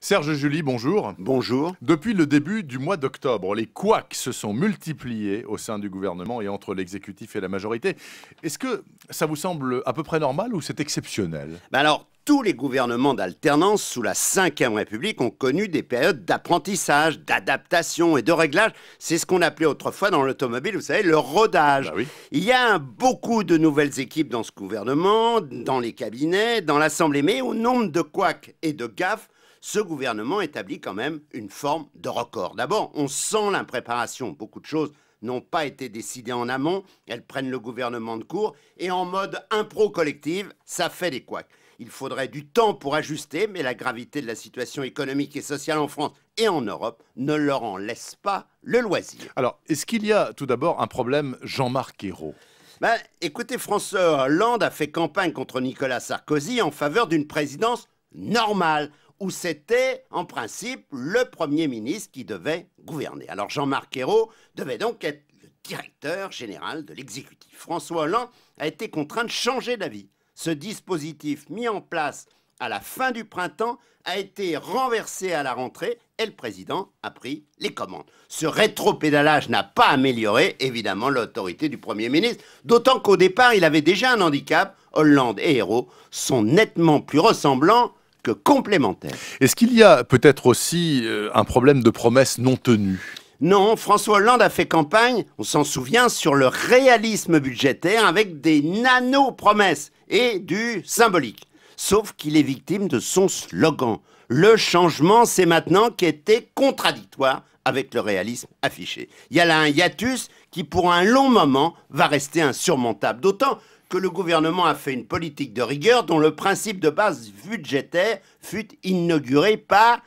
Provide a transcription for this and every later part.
Serge Julie, bonjour. Bonjour. Depuis le début du mois d'octobre, les couacs se sont multipliés au sein du gouvernement et entre l'exécutif et la majorité. Est-ce que ça vous semble à peu près normal ou c'est exceptionnel ben Alors, tous les gouvernements d'alternance sous la Ve République ont connu des périodes d'apprentissage, d'adaptation et de réglage. C'est ce qu'on appelait autrefois dans l'automobile, vous savez, le rodage. Ben Il y a beaucoup de nouvelles équipes dans ce gouvernement, dans les cabinets, dans l'Assemblée, mais au nombre de couacs et de gaffes, ce gouvernement établit quand même une forme de record. D'abord, on sent l'impréparation. Beaucoup de choses n'ont pas été décidées en amont, elles prennent le gouvernement de court, et en mode impro collective, ça fait des couacs. Il faudrait du temps pour ajuster, mais la gravité de la situation économique et sociale en France et en Europe ne leur en laisse pas le loisir. Alors, est-ce qu'il y a tout d'abord un problème Jean-Marc Ayrault ben, écoutez, François Hollande a fait campagne contre Nicolas Sarkozy en faveur d'une présidence normale où c'était en principe le Premier ministre qui devait gouverner. Alors Jean-Marc Ayrault devait donc être le directeur général de l'exécutif. François Hollande a été contraint de changer d'avis. Ce dispositif mis en place à la fin du printemps a été renversé à la rentrée et le président a pris les commandes. Ce rétropédalage n'a pas amélioré évidemment l'autorité du Premier ministre, d'autant qu'au départ il avait déjà un handicap. Hollande et Hérault sont nettement plus ressemblants complémentaire. Est-ce qu'il y a peut-être aussi euh, un problème de promesses non tenues non, François Hollande a fait campagne, on s'en souvient, sur le réalisme budgétaire avec des nano-promesses et du symbolique. Sauf qu'il est victime de son slogan. Le changement, c'est maintenant qui était contradictoire avec le réalisme affiché. Il y a là un hiatus qui, pour un long moment, va rester insurmontable. D'autant que le gouvernement a fait une politique de rigueur dont le principe de base budgétaire fut inauguré par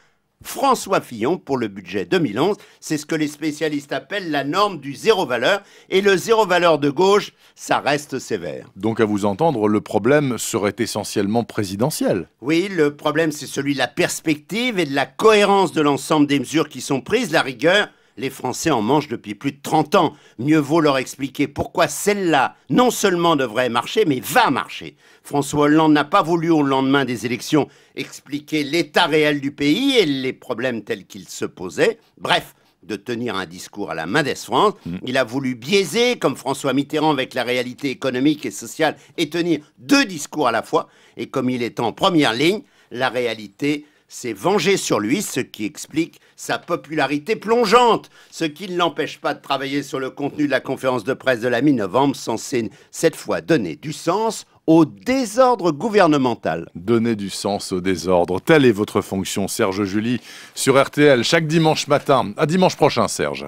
François Fillon pour le budget 2011. C'est ce que les spécialistes appellent la norme du zéro valeur. Et le zéro valeur de gauche, ça reste sévère. Donc à vous entendre, le problème serait essentiellement présidentiel. Oui, le problème c'est celui de la perspective et de la cohérence de l'ensemble des mesures qui sont prises, la rigueur les Français en mangent depuis plus de 30 ans. Mieux vaut leur expliquer pourquoi celle-là, non seulement devrait marcher, mais va marcher. François Hollande n'a pas voulu, au lendemain des élections, expliquer l'état réel du pays et les problèmes tels qu'ils se posaient. Bref, de tenir un discours à la main France. Mm. Il a voulu biaiser, comme François Mitterrand, avec la réalité économique et sociale, et tenir deux discours à la fois. Et comme il est en première ligne, la réalité c'est venger sur lui, ce qui explique sa popularité plongeante, ce qui ne l'empêche pas de travailler sur le contenu de la conférence de presse de la mi-novembre, censée cette fois donner du sens au désordre gouvernemental. Donner du sens au désordre, telle est votre fonction, Serge Julie, sur RTL, chaque dimanche matin. À dimanche prochain, Serge.